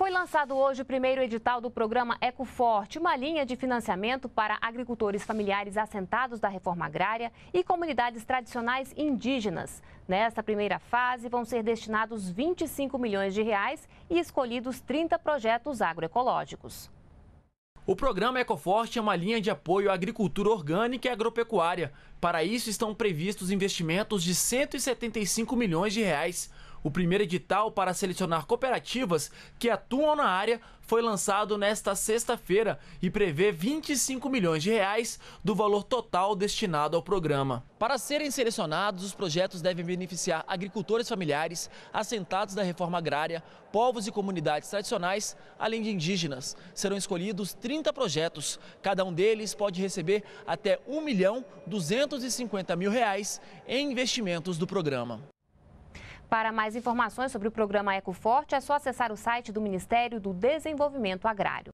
Foi lançado hoje o primeiro edital do programa Ecoforte, uma linha de financiamento para agricultores familiares assentados da reforma agrária e comunidades tradicionais indígenas. Nesta primeira fase, vão ser destinados 25 milhões de reais e escolhidos 30 projetos agroecológicos. O programa Ecoforte é uma linha de apoio à agricultura orgânica e agropecuária. Para isso estão previstos investimentos de 175 milhões de reais. O primeiro edital para selecionar cooperativas que atuam na área foi lançado nesta sexta-feira e prevê 25 milhões de reais do valor total destinado ao programa. Para serem selecionados, os projetos devem beneficiar agricultores familiares, assentados da reforma agrária, povos e comunidades tradicionais, além de indígenas. Serão escolhidos 30 projetos. Cada um deles pode receber até 1 milhão 250 mil reais em investimentos do programa. Para mais informações sobre o programa Ecoforte, é só acessar o site do Ministério do Desenvolvimento Agrário.